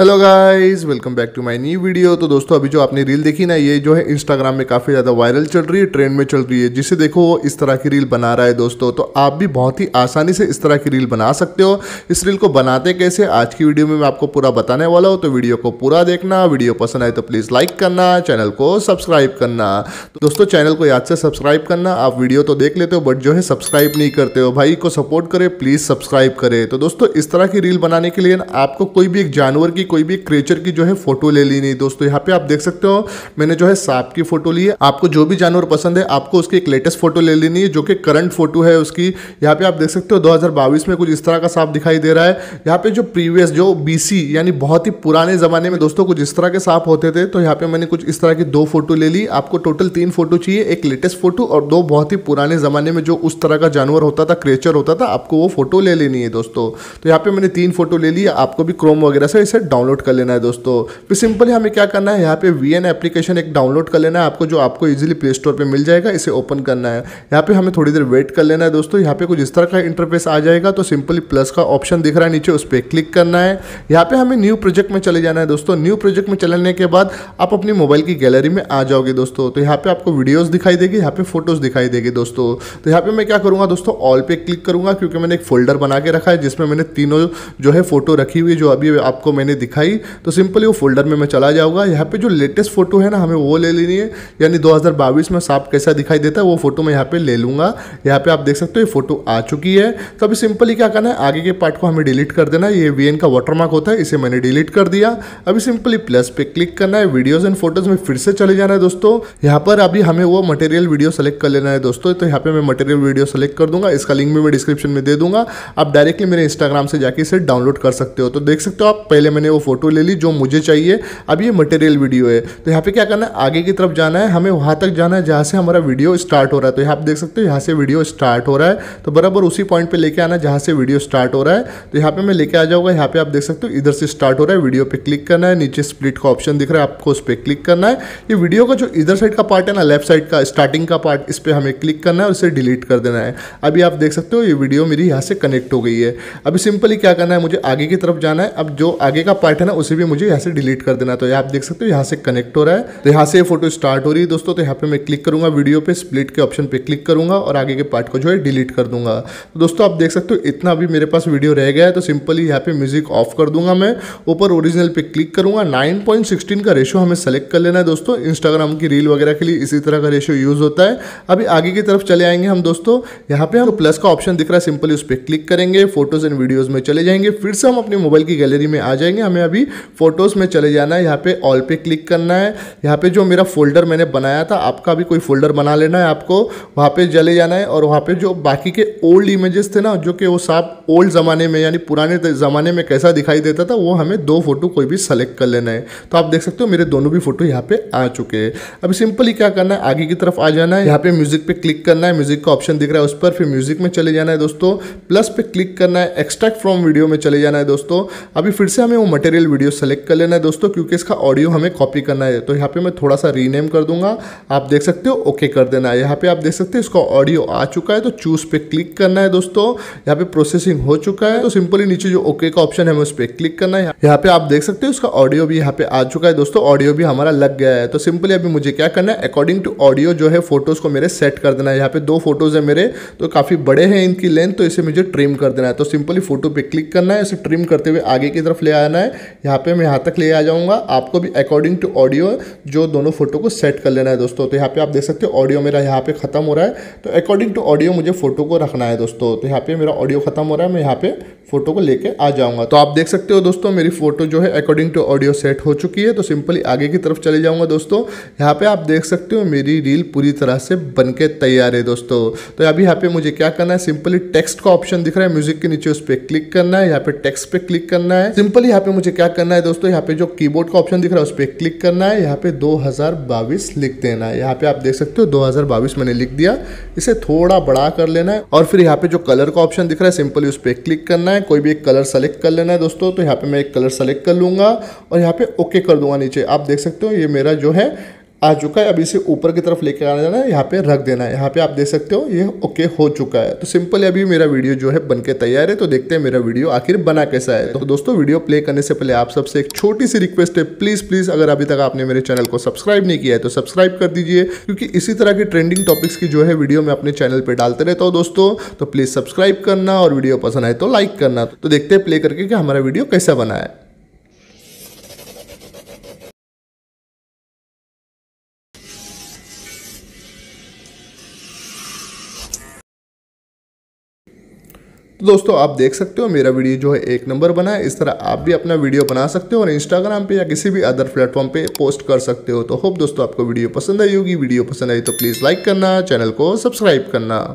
hello guys welcome back to my new video तो दोस्तों अभी जो आपने रील देखी ना ये जो है इंस्टाग्राम में काफ़ी ज़्यादा वायरल चल रही है ट्रेंड में चल रही है जिसे देखो वो इस तरह की रील बना रहा है दोस्तों तो आप भी बहुत ही आसानी से इस तरह की रील बना सकते हो इस रील को बनाते कैसे आज की वीडियो में मैं आपको पूरा बताने वाला हूँ तो वीडियो को पूरा देखना वीडियो पसंद आए तो प्लीज़ लाइक करना चैनल को सब्सक्राइब करना तो दोस्तों चैनल को याद से सब्सक्राइब करना आप वीडियो तो देख लेते हो बट जो है सब्सक्राइब नहीं करते हो भाई को सपोर्ट करे प्लीज़ सब्सक्राइब करे तो दोस्तों इस तरह की रील बनाने के लिए आपको कोई भी एक जानवर की कोई भी क्रेचर की जो है फोटो ले ली नहीं दोस्तों यहाँ पे आप देख सकते हो मैंने जो है सांप की फोटो ली है आपको जो भी जानवर पसंद है आपको उसकी एक लेटेस्ट फोटो ले लेनी है जो कि करंट फोटो है उसकी यहाँ पे आप देख सकते हो दो में कुछ इस तरह का सांप दिखाई दे रहा है यहाँ पे जो प्रीवियस जो बी यानी बहुत ही पुराने ज़माने में दोस्तों कुछ इस तरह के सांप होते थे तो यहाँ पे मैंने कुछ इस तरह की दो फोटो ले ली आपको टोटल तीन फोटो चाहिए एक लेटेस्ट फोटो और दो बहुत ही पुराने ज़माने में जो उस तरह का जानवर होता था क्रेचर होता था आपको वो फोटो ले लेनी है दोस्तों तो यहाँ पे मैंने तीन फोटो ले ली आपको भी क्रोम वगैरह से इसे डाउन डाउनलोड कर लेना है दोस्तों फिर सिंपली हमें क्या करना है यहाँ पे वी एप्लीकेशन एक डाउनलोड कर लेना है आपको जो आपको इजिली प्ले स्टोर पर मिल जाएगा इसे ओपन करना है यहाँ पे हमें थोड़ी देर वेट कर लेना है दोस्तों यहाँ पे कुछ इस तरह का इंटरफेस आ जाएगा तो सिंपली प्लस का ऑप्शन दिख रहा है नीचे उस पर क्लिक करना है यहाँ पे हमें न्यू प्रोजेक्ट में चले जाना है दोस्तों न्यू प्रोजेक्ट में चलने के बाद आप अपनी मोबाइल की गैलरी में आ जाओगे दोस्तों तो यहाँ पे आपको वीडियोस दिखाई देगी यहाँ पे फोटोज़ दिखाई देगी दोस्तों तो यहाँ पे मैं क्या करूँगा दोस्तों ऑल पे क्लिक करूँगा क्योंकि मैंने एक फोल्डर बना के रखा है जिसमें मैंने तीनों जो है फोटो रखी हुई जो अभी आपको मैंने दिखाई तो सिंपली वो फोल्डर में मैं चला जाऊँगा यहाँ पे जो लेटेस्ट फोटो है ना हमें वो ले लेनी है यानी 2022 में साफ कैसा दिखाई देता है वो फोटो मैं यहाँ पे ले लूँगा यहाँ पे आप देख सकते हो ये फोटो आ चुकी है तो अभी सिंपली क्या करना है आगे के पार्ट को हमें डिलीट कर देना है ये वी का वाटर होता है इसे मैंने डिलीट कर दिया अभी सिंपली प्लस पे क्लिक करना है वीडियोज़ एंड फोटोज़ में फिर से चले जाना है दोस्तों यहाँ पर अभी हमें वो मटेरियल वीडियो सेलेक्ट कर लेना है दोस्तों तो यहाँ पे मैं मटेरियल वीडियो सेलेक्ट कर दूंगा इसका लिंक भी मैं डिस्क्रिप्शन में दे दूंगा आप डायरेक्टली मेरे इंस्टाग्राम से जाके इसे डाउनलोड कर सकते हो तो देख सकते हो आप पहले मैंने मैंने वो फ़ोटो ले ली जो मुझे चाहिए अब ये मटेरियल वीडियो है तो यहाँ पे क्या करना है आगे की तरफ जाना है हमें वहाँ तक जाना है जहाँ से हमारा वीडियो स्टार्ट हो रहा है तो यहाँ आप देख सकते हो यहाँ से वीडियो स्टार्ट हो रहा है तो बराबर उसी पॉइंट पर लेके आना जहाँ से वीडियो स्टार्ट हो रहा है तो यहाँ पर मैं लेके आ जाऊँगा यहाँ पर आप देख सकते हो इधर से स्टार्ट हो रहा है वीडियो पर क्लिक करना है नीचे स्प्लिट का ऑप्शन दिख रहा है आपको उस पर क्लिक करना है ये वीडियो का जो इधर साइड का पार्ट है ना लेफ्ट साइड का स्टार्टिंग का पार्ट इस पर हमें क्लिक करना है और इसे डिलीट कर देना है अभी आप देख सकते हो ये वीडियो मेरी यहाँ से कनेक्ट हो गई है अभी सिंपली क्या करना है मुझे आगे की तरफ जाना है अब जो आगे का पाइथन है उसे भी मुझे यहाँ से डिलीट कर देना तो ये आप देख सकते हो यहाँ से कनेक्ट हो रहा है तो यहाँ से ये फोटो स्टार्ट हो रही है दोस्तों तो यहाँ पे मैं क्लिक करूंगा वीडियो पे स्प्लिट के ऑप्शन पे क्लिक करूंगा और आगे के पार्ट को जो है डिलीट कर दूंगा तो दोस्तों आप देख सकते हो इतना अभी मेरे पास वीडियो रह गया है तो सिंपली यहाँ पे म्यूजिक ऑफ कर दूंगा मैं ऊपर ओरिजिनल पे क्लिक करूंगा नाइन का रेशो हमें सेलेक्ट कर लेना है दोस्तों इंस्टाग्राम की रील वगैरह के लिए इसी तरह का रेशो यूज़ होता है अभी आगे की तरफ चले आएंगे हम दोस्तों यहाँ पे हम प्लस का ऑप्शन दिख रहा है सिंपली उस पर क्लिक करेंगे फोटोज़ एंड वीडियोज़ में चले जाएंगे फिर से हम अपने मोबाइल की गैलरी में आ जाएंगे हमें अभी फोटोज़ में चले जाना है यहाँ पे ऑल पे क्लिक करना है यहाँ पे जो मेरा फोल्डर मैंने बनाया था आपका भी कोई फोल्डर बना लेना है आपको वहाँ पे चले जाना है और वहाँ पे जो बाकी के ओल्ड इमेजेस थे ना जो कि वो साफ ओल्ड ज़माने में यानी पुराने ज़माने में कैसा दिखाई देता था वो हमें दो फोटो कोई भी सेलेक्ट कर लेना है तो आप देख सकते हो मेरे दोनों भी फोटो यहाँ पे आ चुके हैं अभी सिंपली क्या करना है आगे की तरफ आ जाना है यहाँ पे म्यूजिक पे क्लिक करना है म्यूजिक का ऑप्शन दिख रहा है उस पर फिर म्यूजिक में चले जाना है दोस्तों प्लस पे क्लिक करना है एक्सट्रैक्ट फ्रॉम वीडियो में चले जाना है दोस्तों अभी फिर से हमें वो मटेरियल वीडियो सेलेक्ट कर लेना है दोस्तों क्योंकि इसका ऑडियो हमें कॉपी करना है तो यहाँ पे मैं थोड़ा सा रीनेम कर दूंगा आप देख सकते हो ओके कर देना है यहाँ पे आप देख सकते हो इसका ऑडियो आ चुका है तो चूज़ पे क्लिक करना है दोस्तों यहाँ पे प्रोसेसिंग हो चुका है तो सिंपली नीचे जो ओके का ऑप्शन है हमें उस पर क्लिक करना है यहाँ पे आप देख सकते हो उसका ऑडियो भी यहाँ पे आ चुका है दोस्तों ऑडियो भी हमारा लग गया है तो सिंपली अभी मुझे क्या करना है अकॉर्डिंग टू ऑडियो जो है फोटोज़ को मेरे सेट कर देना है यहाँ पे दो फोटोज़ है मेरे तो काफ़ी बड़े हैं इनकी लेंथ तो इसे मुझे ट्रिम कर देना है तो सिंपली फोटो पे क्लिक करना है इसे ट्रिम करते हुए आगे की तरफ ले आना है यहाँ पे मैं यहाँ तक ले आ जाऊँगा आपको भी अकॉर्डिंग टू ऑडियो जो दोनों फोटो को सेट कर लेना है दोस्तों तो यहाँ पे आप देख सकते हो ऑडियो मेरा यहाँ पे ख़त्म हो रहा है तो अकॉर्डिंग टू ऑडियो मुझे फोटो को रखना है दोस्तों तो यहाँ पे मेरा ऑडियो ख़त्म हो रहा है मैं यहाँ पे फोटो को लेके आ जाऊँगा तो आप देख सकते हो दोस्तों मेरी फोटो जो है अकॉर्डिंग टू ऑडियो सेट हो चुकी है तो सिंपली आगे की तरफ चले जाऊँगा दोस्तों यहाँ पर आप देख सकते हो मेरी रील पूरी तरह से बन तैयार है दोस्तों तो अभी यहाँ पर मुझे क्या करना है सिंपली टेक्स्ट का ऑप्शन दिख रहा है म्यूजिक के नीचे उस पर क्लिक करना है यहाँ पे टेक्स्ट पे क्लिक करना है सिंपली यहाँ पे मुझे क्या करना है दोस्तों यहाँ पे जो कीबोर्ड का ऑप्शन दिख रहा है उस पर क्लिक करना है यहाँ पे 2022 लिख देना है यहाँ पे आप देख सकते हो 2022 मैंने लिख दिया इसे थोड़ा बड़ा कर लेना है और फिर यहाँ पे जो कलर का ऑप्शन दिख रहा है सिंपली उस पर क्लिक करना है कोई भी एक कलर सेलेक्ट कर लेना है दोस्तों तो यहाँ पे मैं एक कलर सेलेक्ट कर लूंगा और यहाँ पे ओके कर दूंगा नीचे आप देख सकते हो ये मेरा जो है आ चुका है अब इसे ऊपर की तरफ लेकर आना जाना है यहाँ पे रख देना है यहाँ पे आप देख सकते हो ये ओके हो चुका है तो सिंपल अभी मेरा वीडियो जो है बनके तैयार है तो देखते हैं मेरा वीडियो आखिर बना कैसा है तो दोस्तों वीडियो प्ले करने से पहले आप सबसे एक छोटी सी रिक्वेस्ट है प्लीज़ प्लीज़ अगर अभी तक आपने मेरे चैनल को सब्सक्राइब नहीं किया है तो सब्सक्राइब कर दीजिए क्योंकि इसी तरह के ट्रेंडिंग टॉपिक्स की जो है वीडियो मैं अपने चैनल पर डालते रहता हूँ दोस्तों तो प्लीज़ सब्सक्राइब करना और वीडियो पसंद आए तो लाइक करना तो देखते हैं प्ले करके कि हमारा वीडियो कैसा बना है तो दोस्तों आप देख सकते हो मेरा वीडियो जो है एक नंबर बना है इस तरह आप भी अपना वीडियो बना सकते हो और इंस्टाग्राम पे या किसी भी अदर प्लेटफॉर्म पे पोस्ट कर सकते हो तो होप दोस्तों आपको वीडियो पसंद आई होगी वीडियो पसंद आई तो प्लीज़ लाइक करना चैनल को सब्सक्राइब करना